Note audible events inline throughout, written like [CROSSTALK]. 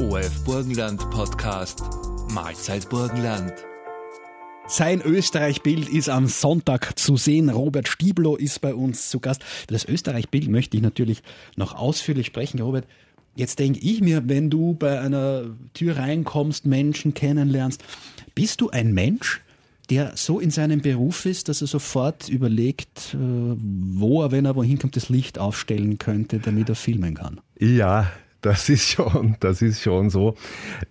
OF Burgenland Podcast Mahlzeit Burgenland. Sein Österreich-Bild ist am Sonntag zu sehen. Robert Stieblo ist bei uns zu Gast. Das Österreich-Bild möchte ich natürlich noch ausführlich sprechen, Robert. Jetzt denke ich mir, wenn du bei einer Tür reinkommst, Menschen kennenlernst, bist du ein Mensch, der so in seinem Beruf ist, dass er sofort überlegt, äh, wo er, wenn er wohin kommt, das Licht aufstellen könnte, damit er filmen kann? Ja, das ist schon, das ist schon so.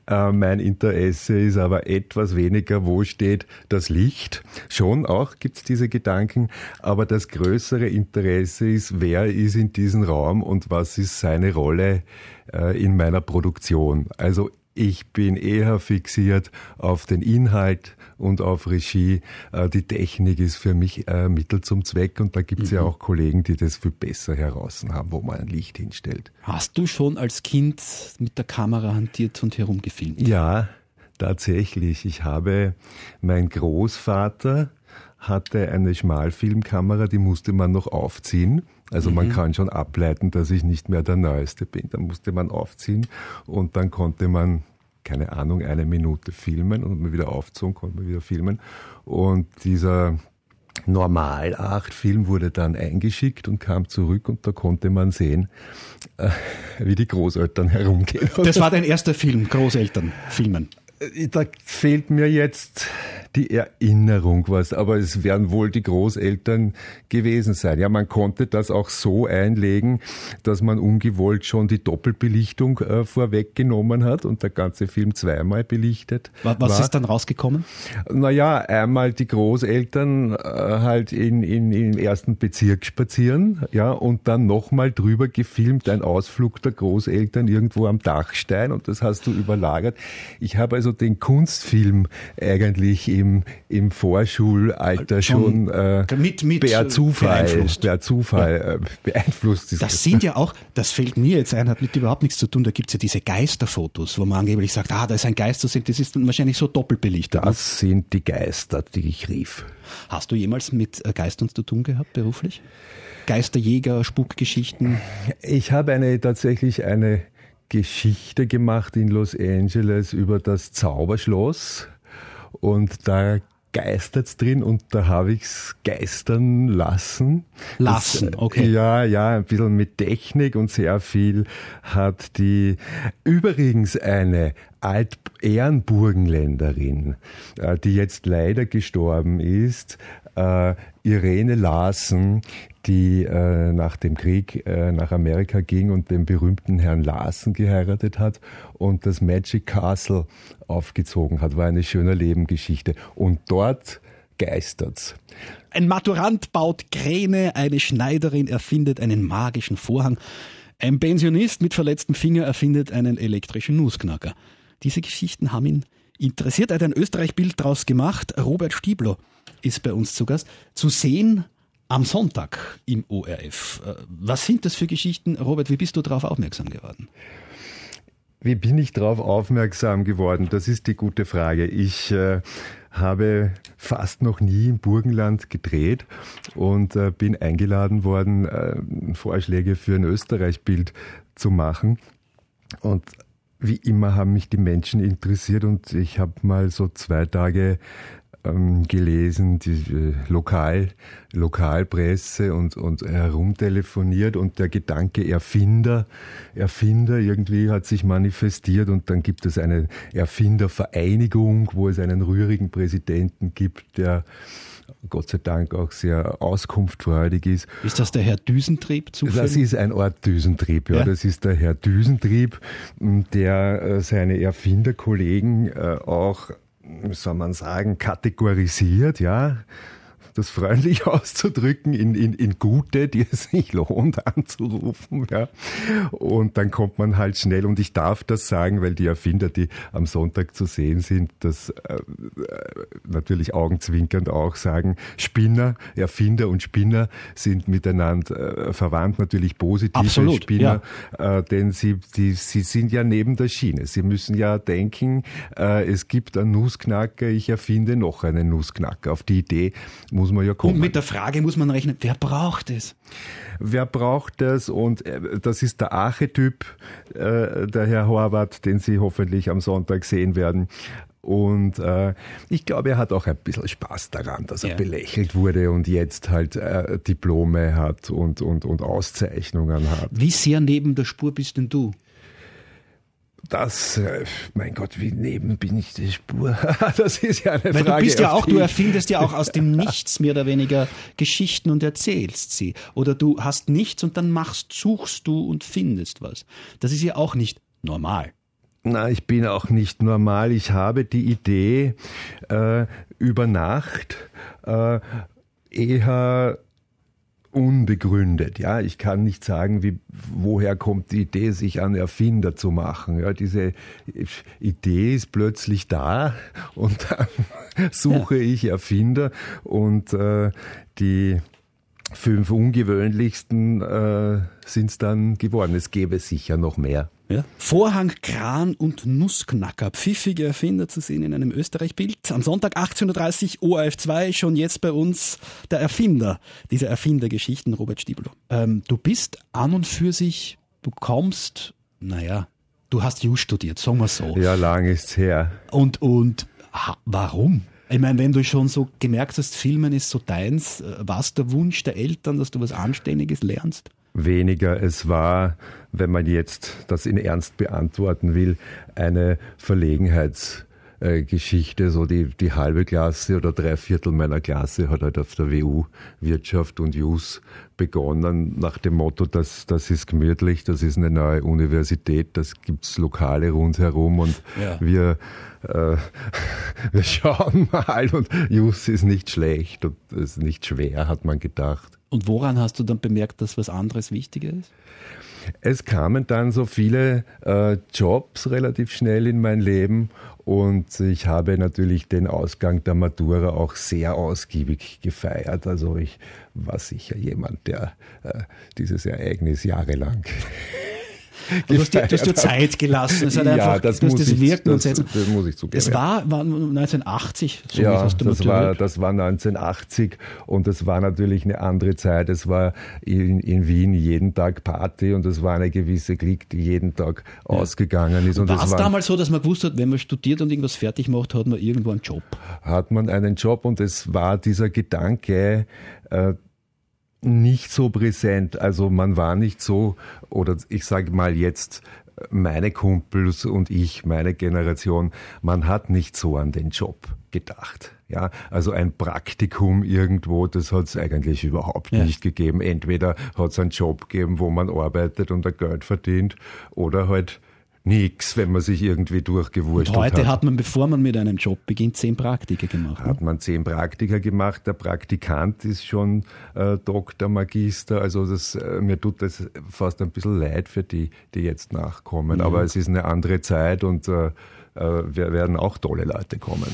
Äh, mein Interesse ist aber etwas weniger, wo steht das Licht? Schon auch gibt's diese Gedanken, aber das größere Interesse ist, wer ist in diesem Raum und was ist seine Rolle äh, in meiner Produktion? Also ich bin eher fixiert auf den Inhalt und auf Regie. Äh, die Technik ist für mich äh, Mittel zum Zweck und da gibt es mhm. ja auch Kollegen, die das viel besser heraus haben, wo man ein Licht hinstellt. Hast du schon als Kind mit der Kamera hantiert und herumgefilmt? Ja, tatsächlich. Ich habe mein Großvater hatte eine Schmalfilmkamera, die musste man noch aufziehen. Also mhm. man kann schon ableiten, dass ich nicht mehr der Neueste bin. Dann musste man aufziehen und dann konnte man keine Ahnung, eine Minute filmen und man wieder aufzogen, konnte man wieder filmen. Und dieser Normal-8-Film wurde dann eingeschickt und kam zurück und da konnte man sehen, äh, wie die Großeltern herumgehen. Das war dein erster Film, Großeltern filmen. Äh, da fehlt mir jetzt die Erinnerung was, aber es werden wohl die Großeltern gewesen sein. Ja, man konnte das auch so einlegen, dass man ungewollt schon die Doppelbelichtung äh, vorweggenommen hat und der ganze Film zweimal belichtet. Was, war. ist dann rausgekommen? Naja, einmal die Großeltern äh, halt in, in, im ersten Bezirk spazieren, ja, und dann nochmal drüber gefilmt ein Ausflug der Großeltern irgendwo am Dachstein und das hast du überlagert. Ich habe also den Kunstfilm eigentlich im im, im Vorschulalter schon äh, mit, mit per Zufall, beeinflusst. Per Zufall ja. äh, beeinflusst ist. Das, sind ja auch, das fällt mir jetzt ein, hat mit überhaupt nichts zu tun, da gibt es ja diese Geisterfotos, wo man angeblich sagt, ah, da ist ein Geist zu sehen, das ist wahrscheinlich so doppelt belichtet. Ne? Das ne? sind die Geister, die ich rief. Hast du jemals mit äh, Geistern zu tun gehabt, beruflich? Geisterjäger, Spukgeschichten? Ich habe eine tatsächlich eine Geschichte gemacht in Los Angeles über das Zauberschloss. Und da geistert drin und da habe ich es geistern lassen. Lassen, das, äh, okay. Ja, ja, ein bisschen mit Technik und sehr viel hat die übrigens eine Alt-Ehrenburgenländerin, äh, die jetzt leider gestorben ist, äh, Irene Larsen, die äh, nach dem Krieg äh, nach Amerika ging und den berühmten Herrn Larsen geheiratet hat und das Magic Castle aufgezogen hat. War eine schöne Lebensgeschichte. Und dort geistert's. Ein Maturant baut Kräne, eine Schneiderin erfindet einen magischen Vorhang, ein Pensionist mit verletztem Finger erfindet einen elektrischen Nussknacker. Diese Geschichten haben ihn interessiert. Er hat ein Österreich-Bild draus gemacht. Robert Stiebler ist bei uns zu Gast. Zu sehen am Sonntag im ORF. Äh, was sind das für Geschichten? Robert, wie bist du darauf aufmerksam geworden? Wie bin ich darauf aufmerksam geworden? Das ist die gute Frage. Ich äh, habe fast noch nie im Burgenland gedreht und äh, bin eingeladen worden, äh, Vorschläge für ein Österreich-Bild zu machen. Und wie immer haben mich die Menschen interessiert und ich habe mal so zwei Tage ähm, gelesen, die äh, Lokal, Lokalpresse und, und herumtelefoniert und der Gedanke Erfinder, Erfinder irgendwie hat sich manifestiert und dann gibt es eine Erfindervereinigung, wo es einen rührigen Präsidenten gibt, der Gott sei Dank auch sehr auskunftfreudig ist. Ist das der Herr Düsentrieb zufällig? Das ist ein Ort Düsentrieb, ja. ja. Das ist der Herr Düsentrieb, der äh, seine Erfinderkollegen äh, auch, soll man sagen, kategorisiert, ja das freundlich [LAUGHS] auszudrücken, in, in, in gute, die es sich lohnt anzurufen. Ja. Und dann kommt man halt schnell, und ich darf das sagen, weil die Erfinder, die am Sonntag zu sehen sind, das äh, äh natürlich augenzwinkernd auch sagen, Spinner, Erfinder und Spinner sind miteinander äh, verwandt, natürlich positive Absolut, Spinner, ja. äh, denn sie, die, sie sind ja neben der Schiene. Sie müssen ja denken, äh, es gibt einen Nussknacker, ich erfinde noch einen Nussknacker. Auf die Idee muss muss man ja kommen. Und mit der Frage muss man rechnen, wer braucht es? Wer braucht das? Und äh, das ist der Archetyp, äh, der Herr Horvath, den Sie hoffentlich am Sonntag sehen werden. Und äh, ich glaube, er hat auch ein bisschen Spaß daran, dass er ja. belächelt wurde und jetzt halt äh, Diplome hat und, und, und Auszeichnungen hat. Wie sehr neben der Spur bist denn du? das, äh, mein Gott, wie neben bin ich die Spur? [LAUGHS] Das ist ja eine Weil Frage. Du bist ja auch, du erfindest ja auch aus dem [LAUGHS] Nichts mehr oder weniger Geschichten und erzählst sie. Oder du hast nichts und dann machst, suchst du und findest was. Das ist ja auch nicht normal. Na, ich bin auch nicht normal. Ich habe die Idee äh, über Nacht äh, eher unbegründet. Ja, ich kann nicht sagen, wie, woher kommt die Idee, sich an Erfinder zu machen. Ja, diese Idee ist plötzlich da und dann [LAUGHS] suche ich Erfinder und äh, die fünf ungewöhnlichsten äh, sind es dann geworden. Es gäbe sicher noch mehr. Ja. Vorhang, Kran und Nussknacker. Pfiffige Erfinder zu sehen in einem Österreich-Bild. Am Sonntag 18.30 Uhr ORF 2, schon jetzt bei uns der Erfinder dieser Erfindergeschichten, Robert Stiebelow. Ähm, du bist an und für sich, du kommst, naja, du hast Jus studiert, sagen wir so. Ja, lang ist's her. Und, und ha, warum? Ich meine, wenn du schon so gemerkt hast, Filmen ist so deins, äh, war es der Wunsch der Eltern, dass du was Anständiges lernst? Weniger, es war, wenn man jetzt das in Ernst beantworten will, eine Verlegenheits- äh, Geschichte. So die, die halbe Klasse oder drei Viertel meiner Klasse hat halt auf der WU Wirtschaft und Jus begonnen, nach dem Motto, das, das ist gemütlich, das ist eine neue Universität, das gibt es Lokale rundherum und ja. wir, äh, [LAUGHS] wir schauen mal und Jus ist nicht schlecht und ist nicht schwer, hat man gedacht. Und woran hast du dann bemerkt, dass was anderes wichtiger ist? es kamen dann so viele äh, Jobs relativ schnell in mein Leben und ich habe natürlich den Ausgang der Matura auch sehr ausgiebig gefeiert. Also ich war sicher jemand, der äh, dieses Ereignis jahrelang Du hast, dir, du hast dir Zeit gelassen. Es hat ja, einfach, das, muss das, ich, wirken das, und das muss ich zugeben. Es war, war 1980, so ja, das, das war, das war 1980 und das war natürlich eine andere Zeit. Es war in, in Wien jeden Tag Party und es war eine gewisse Klick, die jeden Tag ja. ausgegangen ist. Und war es damals so, dass man gewusst hat, wenn man studiert und irgendwas fertig macht, hat man irgendwo einen Job? Hat man einen Job und es war dieser Gedanke, äh, nicht so präsent. Also man war nicht so, oder ich sage mal jetzt, meine Kumpels und ich, meine Generation, man hat nicht so an den Job gedacht. Ja, also ein Praktikum irgendwo, das hat es eigentlich überhaupt ja. nicht gegeben. Entweder hat es einen Job gegeben, wo man arbeitet und ein Geld verdient, oder halt nichts, wenn man sich irgendwie durchgewurscht hat. Heute hat man, bevor man mit einem Job beginnt, zehn Praktika gemacht. Ne? Hat ne? man zehn Praktika gemacht. Der Praktikant ist schon äh, Doktor, Magister. Also das, äh, mir tut das fast ein bisschen leid für die, die jetzt nachkommen. Ja. Aber es ist eine andere Zeit und äh, äh wir werden auch tolle Leute kommen.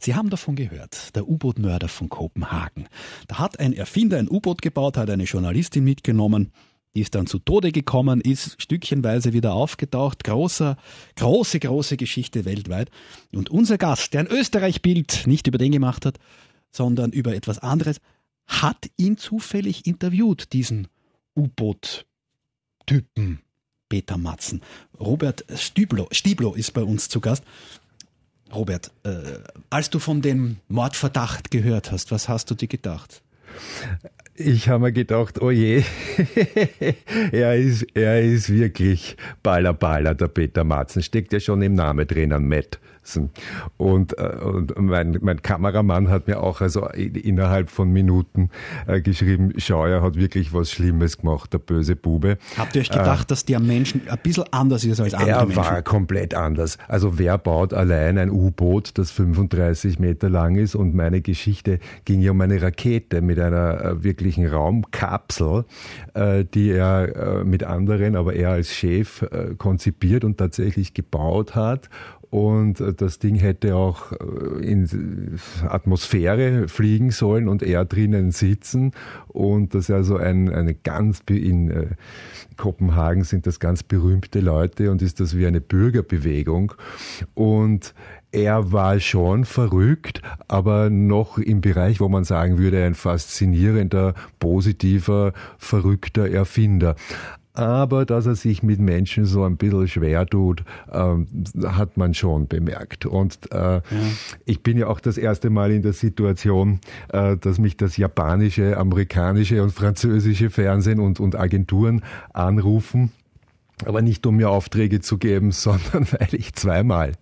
Sie haben davon gehört, der U-Boot-Mörder von Kopenhagen. Da hat ein Erfinder ein U-Boot gebaut, hat eine Journalistin mitgenommen die ist dann zu Tode gekommen, ist stückchenweise wieder aufgetaucht. Großer, große, große Geschichte weltweit. Und unser Gast, der ein Österreich-Bild nicht über den gemacht hat, sondern über etwas anderes, hat ihn zufällig interviewt, diesen U-Boot-Typen Peter Matzen. Robert Stiblo, Stiblo ist bei uns zu Gast. Robert, äh, als du von dem Mordverdacht gehört hast, was hast du dir gedacht? Ich habe mir gedacht, oh je, [LAUGHS] er, ist, er ist wirklich Baller Baller, der Peter Matzen. Steckt ja schon im Namen drinnen, Matt sitzen. Und, äh, und mein, mein Kameramann hat mir auch also innerhalb von Minuten äh, geschrieben, Scheuer hat wirklich was Schlimmes gemacht, der böse Bube. Habt ihr euch gedacht, äh, dass der Mensch ein bisschen anders ist als andere Menschen? Er war komplett anders. Also wer baut allein ein U-Boot, das 35 Meter lang ist? Und meine Geschichte ging ja um eine Rakete mit einer äh, wirklichen Raumkapsel, äh, die er äh, mit anderen, aber er als Chef konzipiert und tatsächlich gebaut hat und äh, das Ding hätte auch äh, in Atmosphäre fliegen sollen und er drinnen sitzen. Und das ist also ein, eine ganz, in äh, Kopenhagen sind das ganz berühmte Leute und ist das wie eine Bürgerbewegung. Und er war schon verrückt, aber noch im Bereich, wo man sagen würde, ein faszinierender, positiver, verrückter Erfinder aber dass er sich mit Menschen so ein bisschen schwer tut, ähm, hat man schon bemerkt. Und äh, ja. ich bin ja auch das erste Mal in der Situation, äh, dass mich das japanische, amerikanische und französische Fernsehen und, und Agenturen anrufen aber nicht um mir Aufträge zu geben, [LAUGHS] sondern weil ich zweimal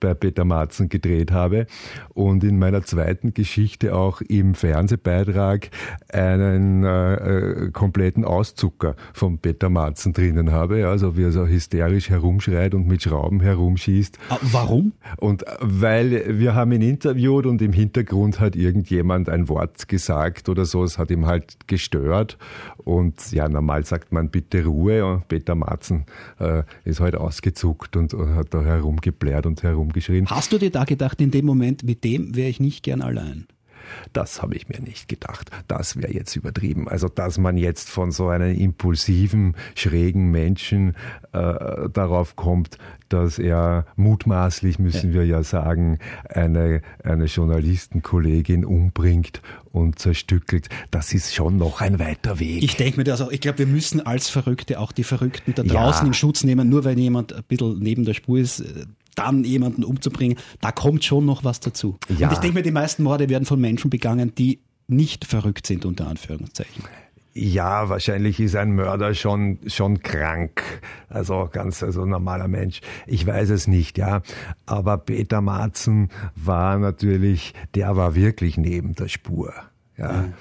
bei Peter Marzen gedreht habe und in meiner zweiten Geschichte auch im Fernsehbeitrag einen äh, äh kompletten Auszucker von Peter Marzen drinnen habe. Also wie er so hysterisch herumschreit und mit Schrauben herumschießt. Ah, warum? Und weil wir haben ihn interviewt und im Hintergrund hat irgendjemand ein Wort gesagt oder so. Es hat ihm halt gestört. Und ja, normal sagt man bitte Ruhe. Und Peter Marzen Jackson äh, ist halt ausgezuckt und äh, hat da herumgeblärt und herumgeschrien. Hast du dir da gedacht, in dem Moment, mit dem wäre ich nicht gern allein? Das habe ich mir nicht gedacht. Das wäre jetzt übertrieben. Also, dass man jetzt von so einem impulsiven, schrägen Menschen äh, darauf kommt, dass er mutmaßlich, müssen wir ja sagen, eine, eine Journalistenkollegin umbringt und zerstückelt, das ist schon noch ein weiter Weg. Ich denke mir das auch. Ich glaube, wir müssen als Verrückte auch die Verrückten da draußen ja. in Schutz nehmen, nur weil jemand ein bisschen neben der Spur ist äh, dann jemanden umzubringen, da kommt schon noch was dazu. Ja. Und ich denke mir, die meisten Morde werden von Menschen begangen, die nicht verrückt sind, unter Anführungszeichen. Ja, wahrscheinlich ist ein Mörder schon, schon krank. Also ganz, also normaler Mensch. Ich weiß es nicht, ja. Aber Peter Marzen war natürlich, der war wirklich neben der Spur. Ja. Mhm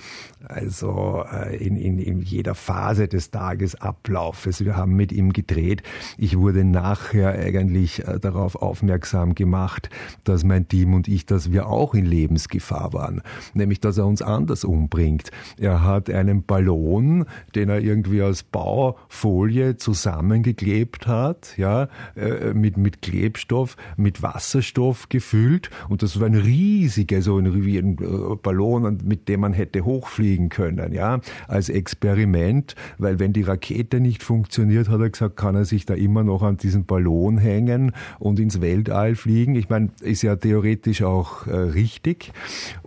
also äh, in, in, in jeder Phase des Tagesablaufes. Wir haben mit ihm gedreht. Ich wurde nachher eigentlich äh, darauf aufmerksam gemacht, dass mein Team und ich, dass wir auch in Lebensgefahr waren, nämlich dass er uns anders umbringt. Er hat einen Ballon, den er irgendwie aus Baufolie zusammengeklebt hat, ja, äh, äh, mit, mit Klebstoff, mit Wasserstoff gefüllt und das war ein riesiger, so ein, wie ein äh, Ballon, mit dem man hätte hochfliegen auffliegen können, ja, als Experiment, weil wenn die Rakete nicht funktioniert, hat er gesagt, kann er sich da immer noch an diesen Ballon hängen und ins Weltall fliegen. Ich meine, ist ja theoretisch auch äh, richtig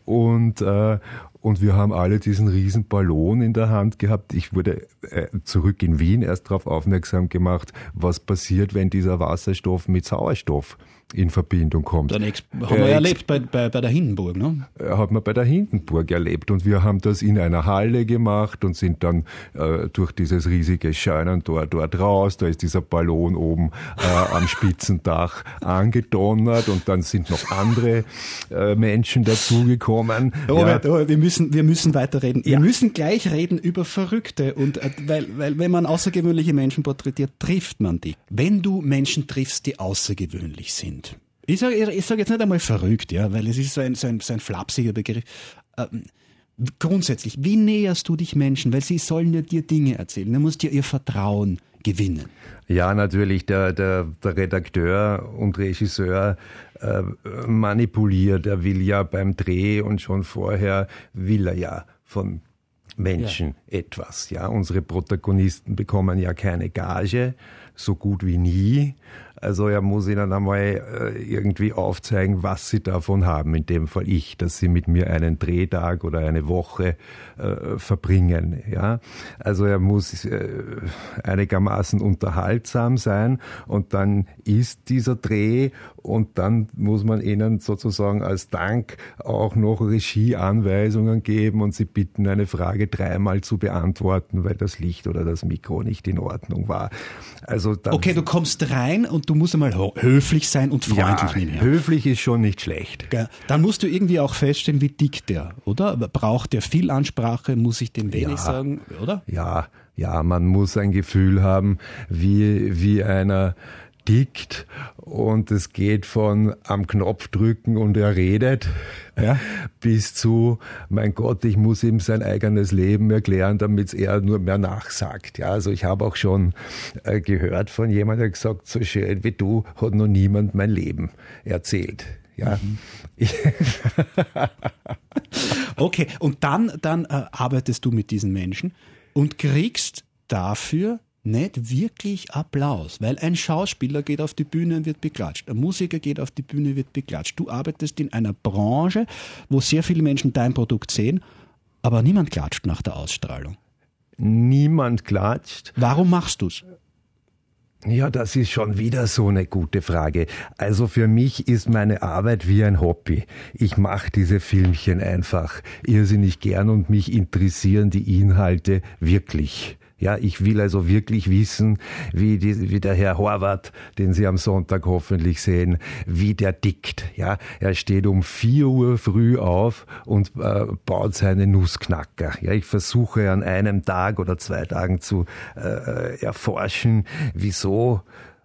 und äh, und wir haben alle diesen riesen Ballon in der Hand gehabt. Ich wurde äh, zurück in Wien erst darauf aufmerksam gemacht, was passiert, wenn dieser Wasserstoff mit Sauerstoff in Verbindung kommt. Dann hat man äh, erlebt bei, bei, bei der Hindenburg, ne? Hat man bei der Hindenburg erlebt und wir haben das in einer Halle gemacht und sind dann äh, durch dieses riesige Scheunentor dort raus. Da ist dieser Ballon oben äh, am Spitzendach [LAUGHS] angedonnert und dann sind noch andere äh, Menschen dazugekommen. Robert, ja. Robert, oh, wir, müssen, wir müssen weiterreden. Ja. Wir müssen gleich reden über Verrückte und äh, weil, weil wenn man außergewöhnliche Menschen porträtiert, trifft man die. Wenn du Menschen triffst, die außergewöhnlich sind, spannend. Ich sage ich sag jetzt nicht einmal verrückt, ja, weil es ist so ein, so ein, so ein flapsiger Begriff. Ähm, grundsätzlich, wie näherst du dich Menschen? Weil sie sollen ja dir Dinge erzählen. Du musst dir ihr Vertrauen gewinnen. Ja, natürlich. Der, der, der Redakteur und Regisseur äh, manipuliert. Er will ja beim Dreh und schon vorher will er ja von Menschen ja. etwas. Ja, unsere Protagonisten bekommen ja keine Gage, so gut wie nie. Also er muss ihnen einmal äh, irgendwie aufzeigen, was sie davon haben, in dem Fall ich, dass sie mit mir einen Drehtag oder eine Woche äh, verbringen. Ja? Also er muss äh, einigermaßen unterhaltsam sein und dann ist dieser Dreh und dann muss man ihnen sozusagen als Dank auch noch Regieanweisungen geben und sie bitten, eine Frage dreimal zu beantworten, weil das Licht oder das Mikro nicht in Ordnung war. Also okay, du kommst rein und du musst einmal höflich sein und freundlich. Ja, höflich ist schon nicht schlecht. Dann musst du irgendwie auch feststellen, wie dick der, oder? Braucht der viel Ansprache? Muss ich dem wenig ja, sagen, oder? Ja, ja, man muss ein Gefühl haben, wie, wie einer Dikt und es geht von am Knopf drücken und er redet ja. [LAUGHS] bis zu, mein Gott, ich muss ihm sein eigenes Leben erklären, damit er nur mehr nachsagt. Ja, also ich habe auch schon äh, gehört von jemandem, der gesagt, so schön wie du hat noch niemand mein Leben erzählt. Ja. Mhm. [LAUGHS] okay, und dann, dann äh, arbeitest du mit diesen Menschen und kriegst dafür nicht wirklich Applaus, weil ein Schauspieler geht auf die Bühne und wird beklatscht, ein Musiker geht auf die Bühne und wird beklatscht. Du arbeitest in einer Branche, wo sehr viele Menschen dein Produkt sehen, aber niemand klatscht nach der Ausstrahlung. Niemand klatscht. Warum machst du's? Ja, das ist schon wieder so eine gute Frage. Also für mich ist meine Arbeit wie ein Hobby. Ich mache diese Filmchen einfach irrsinnig gern und mich interessieren die Inhalte wirklich. Ja, ich will also wirklich wissen, wie, die, wie der Herr Horvath, den Sie am Sonntag hoffentlich sehen, wie der dickt. Ja, er steht um 4 Uhr früh auf und äh, baut seine Nussknacker. Ja, ich versuche an einem Tag oder zwei Tagen zu äh, äh erforschen, wieso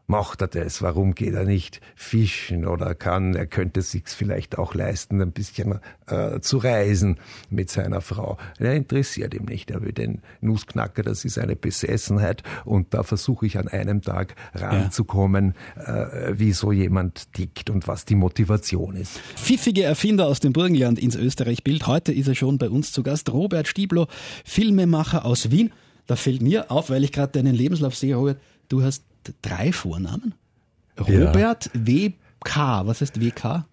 Macht er das? Warum geht er nicht fischen oder kann? Er könnte sich's vielleicht auch leisten, ein bisschen äh, zu reisen mit seiner Frau. Er interessiert ihm nicht. Er will den Nussknacker. Das ist eine Besessenheit. Und da versuche ich an einem Tag ranzukommen, ja. äh, wie so jemand tickt und was die Motivation ist. Pfiffige Erfinder aus dem Burgenland ins Österreich-Bild. Heute ist er schon bei uns zu Gast. Robert Stieblo, Filmemacher aus Wien. Da fällt mir auf, weil ich gerade deinen Lebenslauf sehe, Robert. Du hast drei Vornamen? Robert ja. W.K. Was heißt W.K.?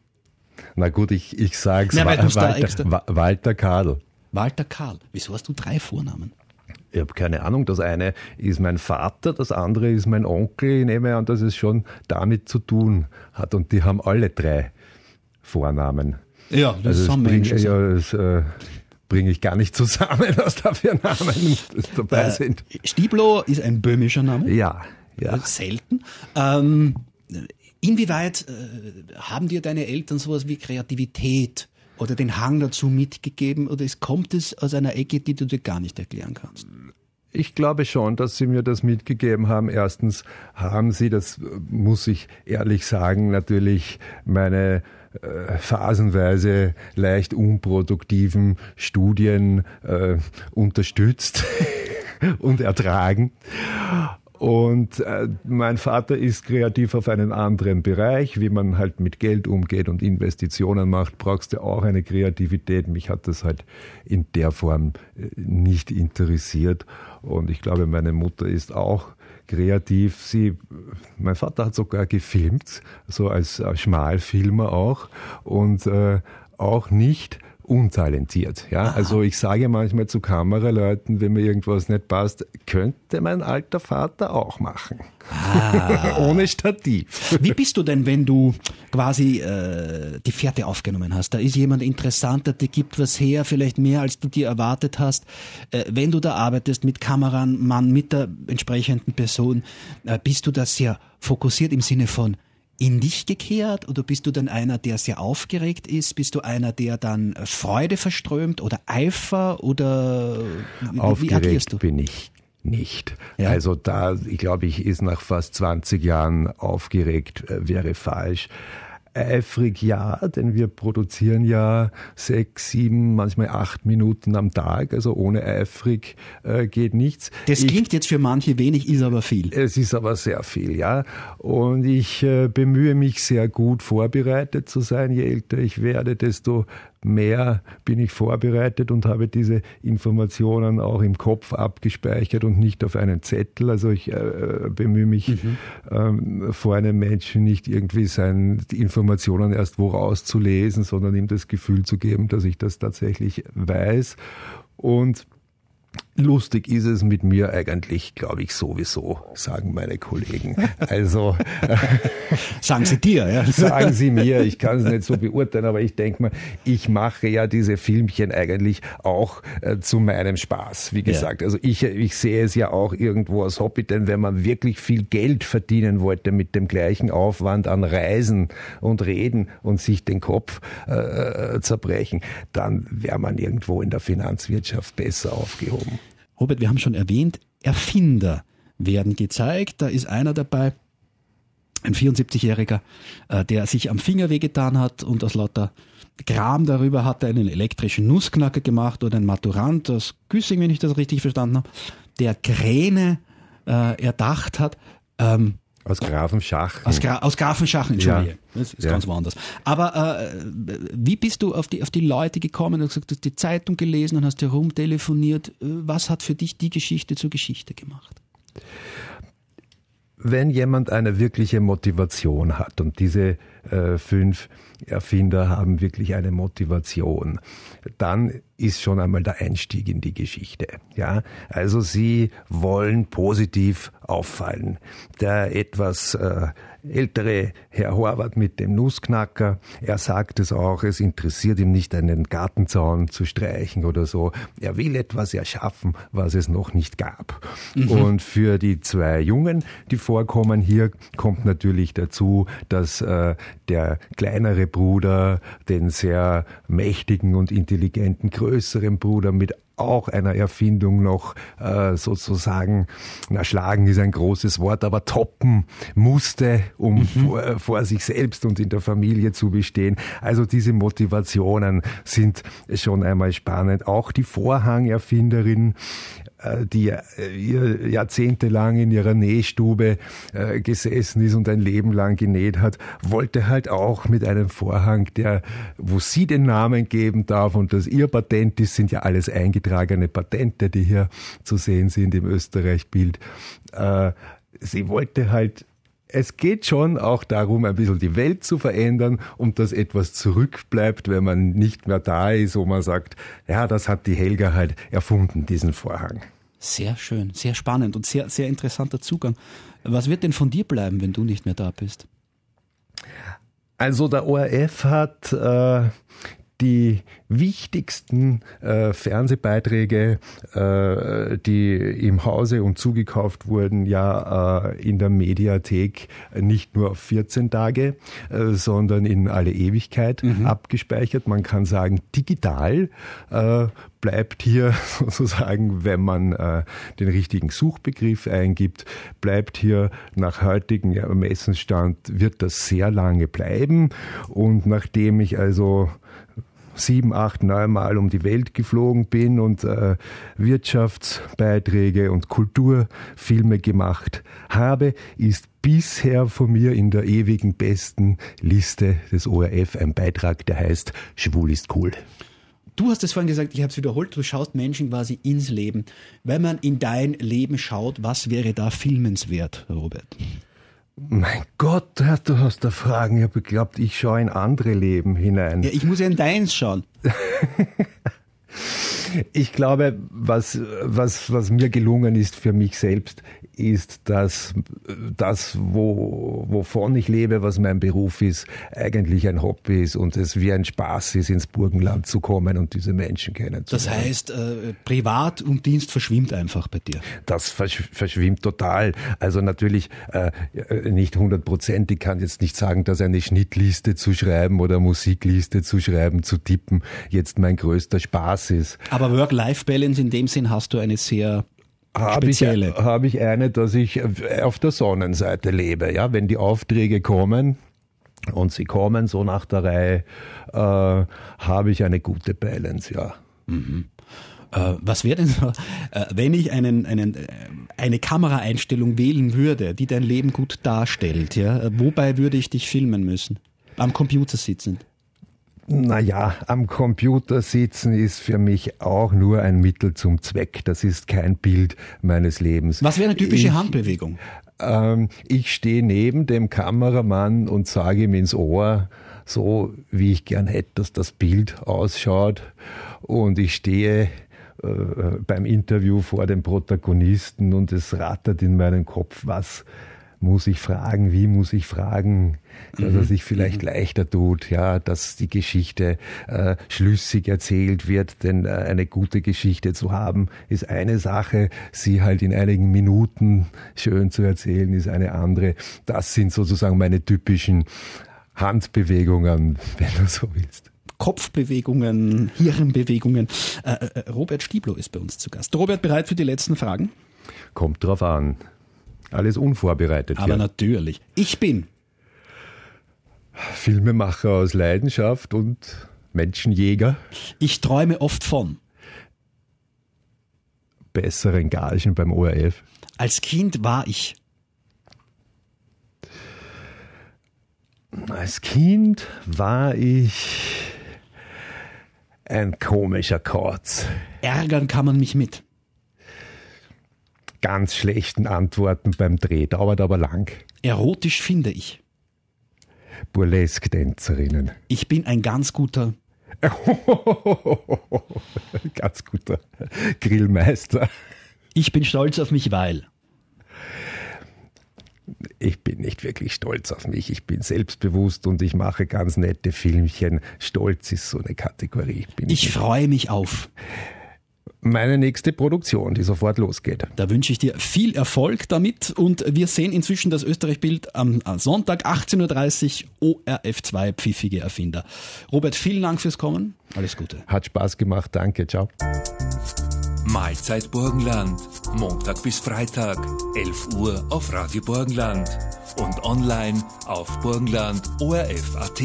Na gut, ich, ich es Na, Walter, Walter Karl. Walter Karl. Wieso hast du drei Vornamen? Ich habe keine Ahnung. Das eine ist mein Vater, das andere ist mein Onkel. Ich nehme an, dass es schon damit zu tun hat. Und die haben alle drei Vornamen. Ja, das also haben Menschen. Ja, das, äh, bringe ich gar nicht zusammen, [LAUGHS] was da für Namen [LAUGHS] dabei äh, sind. Äh, Stieblo ist ein böhmischer Name. Ja ja. selten. Ähm, inwieweit äh, haben dir deine Eltern sowas wie Kreativität oder den Hang dazu mitgegeben oder es kommt es aus einer Ecke, die du dir gar nicht erklären kannst? Ich glaube schon, dass Sie mir das mitgegeben haben. Erstens haben Sie, das äh, muss ich ehrlich sagen, natürlich meine äh, phasenweise leicht unproduktiven Studien äh, unterstützt [LAUGHS] und ertragen. Und äh, mein Vater ist kreativ auf einen anderen Bereich, wie man halt mit Geld umgeht und Investitionen macht, brauchst du auch eine Kreativität. Mich hat das halt in der Form äh, nicht interessiert. Und ich glaube, meine Mutter ist auch kreativ. Sie, mein Vater hat sogar gefilmt, so als, Schmalfilmer auch. Und äh, auch nicht untalentiert. Ja? Also ich sage manchmal zu Kameraleuten, wenn mir irgendwas nicht passt, könnte mein alter Vater auch machen. Ah. [LAUGHS] Ohne Stativ. Wie bist du denn, wenn du quasi äh, die Fährte aufgenommen hast? Da ist jemand interessanter, der gibt was her, vielleicht mehr, als du dir erwartet hast. Äh, wenn du da arbeitest mit Kameramann, mit der entsprechenden Person, äh, bist du da sehr fokussiert im Sinne von, in dich gekehrt oder bist du dann einer, der sehr aufgeregt ist? Bist du einer, der dann Freude verströmt oder Eifer oder wie, aufgeregt agierst du? bin ich nicht. Ja. Also da, ich glaube, ich ist nach fast 20 Jahren aufgeregt, äh, wäre falsch eifrig ja, denn wir produzieren ja sechs, sieben, manchmal acht Minuten am Tag. Also ohne eifrig äh, geht nichts. Das klingt ich, jetzt für manche wenig, ist aber viel. Es ist aber sehr viel, ja. Und ich äh, bemühe mich sehr gut vorbereitet zu sein. Je älter ich werde, desto mehr bin ich vorbereitet und habe diese Informationen auch im Kopf abgespeichert und nicht auf einen Zettel. Also ich äh, bemühe mich mhm. ähm, vor einem Menschen nicht irgendwie seine Informationen erst woraus zu lesen, sondern ihm das Gefühl zu geben, dass ich das tatsächlich weiß. Und lustig ist es mit mir eigentlich, glaube ich, sowieso, sagen meine Kollegen. Also [LAUGHS] sagen Sie dir, ja. [LAUGHS] sagen Sie mir, ich kann es nicht so beurteilen, aber ich denke mal, ich mache ja diese Filmchen eigentlich auch äh, zu meinem Spaß. Wie gesagt, ja. also ich, ich sehe es ja auch irgendwo als Hobby, denn wenn man wirklich viel Geld verdienen wollte mit dem gleichen Aufwand an Reisen und Reden und sich den Kopf äh, äh zerbrechen, dann wäre man irgendwo in der Finanzwirtschaft besser aufgehoben. Robert, wir haben schon erwähnt, Erfinder werden gezeigt. Da ist einer dabei, ein 74-Jähriger, äh, der sich am Finger wehgetan hat und aus lauter Gram darüber hat er einen elektrischen Nussknacker gemacht oder ein Maturant aus Güssing, wenn ich das richtig verstanden habe, der Kräne äh, erdacht hat. Ähm, aus Grafenschach. Aus, Gra aus Grafenschachen, entschuldige. Ja. Das ist ja. ganz woanders. Aber äh, wie bist du auf die, auf die Leute gekommen? Du hast gesagt, du hast die Zeitung gelesen und hast herumtelefoniert. Äh, was hat für dich die Geschichte zur Geschichte gemacht? Wenn jemand eine wirkliche Motivation hat und diese äh, fünf Erfinder haben wirklich eine Motivation, dann ist schon einmal der Einstieg in die Geschichte. Ja, also sie wollen positiv auffallen. Der etwas äh, ältere Herr Horvath mit dem Nussknacker, er sagt es auch, es interessiert ihm nicht, einen Gartenzaun zu streichen oder so. Er will etwas erschaffen, was es noch nicht gab. Mhm. Und für die zwei Jungen, die vorkommen hier, kommt natürlich dazu, dass äh, der kleinere Bruder den sehr mächtigen und intelligenten größeren Bruder mit auch einer Erfindung noch äh, sozusagen, na schlagen ist ein großes Wort, aber toppen musste, um mhm. vor, äh, vor, sich selbst und in der Familie zu bestehen. Also diese Motivationen sind schon einmal spannend. Auch die Vorhangerfinderin äh, die äh, ihr jahrzehntelang in ihrer Nähstube äh, gesessen ist und ein Leben lang genäht hat, wollte halt auch mit einem Vorhang, der, wo sie den Namen geben darf und das ihr Patent ist, sind ja alles eingetragene Patente, die hier zu sehen sind im Österreich-Bild. Sie wollte halt es geht schon auch darum, ein bisschen die Welt zu verändern und dass etwas zurückbleibt, wenn man nicht mehr da ist, wo man sagt, ja, das hat die Helga halt erfunden, diesen Vorhang. Sehr schön, sehr spannend und sehr, sehr interessanter Zugang. Was wird denn von dir bleiben, wenn du nicht mehr da bist? Also der ORF hat äh, die wichtigsten äh, Fernsehbeiträge, äh, die im Hause und zugekauft wurden, ja äh, in der Mediathek äh, nicht nur auf 14 Tage, äh, sondern in alle Ewigkeit mhm. abgespeichert. Man kann sagen, digital äh, bleibt hier [LAUGHS] sozusagen, wenn man äh, den richtigen Suchbegriff eingibt, bleibt hier nach heutigem Ermessensstand, wird das sehr lange bleiben. Und nachdem ich also sieben, acht, neun Mal um die Welt geflogen bin und äh, Wirtschaftsbeiträge und Kulturfilme gemacht habe, ist bisher von mir in der ewigen besten Liste des ORF ein Beitrag, der heißt Schwul ist cool. Du hast es vorhin gesagt, ich habe es wiederholt, du schaust Menschen quasi ins Leben. Wenn man in dein Leben schaut, was wäre da filmenswert, Robert? Mein Gott, du hast da Fragen. Ich habe geglaubt, ich schaue in andere Leben hinein. Ja, ich muss ja in deins schauen. [LAUGHS] Ich glaube, was, was, was mir gelungen ist für mich selbst, ist, dass das, wo, wovon ich lebe, was mein Beruf ist, eigentlich ein Hobby ist und es wie ein Spaß ist, ins Burgenland zu kommen und diese Menschen kennenzulernen. Das heißt, äh, Privat und Dienst verschwimmt einfach bei dir? Das versch verschwimmt total. Also natürlich äh, nicht hundertprozentig. Ich kann jetzt nicht sagen, dass eine Schnittliste zu schreiben oder Musikliste zu schreiben, zu tippen, jetzt mein größter Spaß krass ist. Aber Work-Life-Balance in dem Sinn hast du eine sehr habe ich, e- hab ich eine, dass ich auf der Sonnenseite lebe. Ja, wenn die Aufträge kommen und sie kommen so nach der Reihe, äh, habe ich eine gute Balance. Ja. Mhm. Äh, was wäre denn so, äh, wenn ich einen, einen, äh, eine Kameraeinstellung wählen würde, die dein Leben gut darstellt? Ja, äh, wobei würde ich dich filmen müssen? Am Computer sitzend? naja, am Computer sitzen ist für mich auch nur ein Mittel zum Zweck. Das ist kein Bild meines Lebens. Was wäre eine typische ich, Handbewegung? Ähm, ich stehe neben dem Kameramann und sage ihm ins Ohr, so wie ich gern hätte, dass das Bild ausschaut. Und ich stehe äh, beim Interview vor dem Protagonisten und es rattert in meinem Kopf, was muss ich fragen, wie muss ich fragen, dass mhm. er sich vielleicht mhm. leichter tut, ja, dass die Geschichte äh, schlüssig erzählt wird, denn äh, eine gute Geschichte zu haben ist eine Sache, sie halt in einigen Minuten schön zu erzählen ist eine andere. Das sind sozusagen meine typischen Handbewegungen, [LAUGHS] wenn du so willst. Kopfbewegungen, Hirnbewegungen. Äh, äh, äh Robert Stieblo ist bei uns zu Gast. Robert, bereit für die letzten Fragen? Kommt drauf an. Alles unvorbereitet. Aber hier. natürlich. Ich bin Filmemacher aus Leidenschaft und Menschenjäger. Ich träume oft von besseren Gagen beim ORF. Als Kind war ich. Als Kind war ich ein komischer Kotz. Ärgern kann man mich mit ganz schlechten Antworten beim Dreh. Dauert aber lang. Erotisch finde ich. Burlesque-Tänzerinnen. Ich bin ein ganz guter. [LAUGHS] ganz guter Grillmeister. Ich bin stolz auf mich, weil. Ich bin nicht wirklich stolz auf mich. Ich bin selbstbewusst und ich mache ganz nette Filmchen. Stolz ist so eine Kategorie. Bin ich freue mich auf meine nächste Produktion, die sofort losgeht. Da wünsche ich dir viel Erfolg damit und wir sehen inzwischen das Österreich-Bild am Sonntag 18.30 Uhr ORF2 Pfiffige Erfinder. Robert, vielen Dank fürs Kommen. Alles Gute. Hat Spaß gemacht. Danke. Ciao. Mahlzeit Burgenland. Montag bis Freitag, 11 Uhr auf Radio Burgenland und online auf burgenland.orf.at.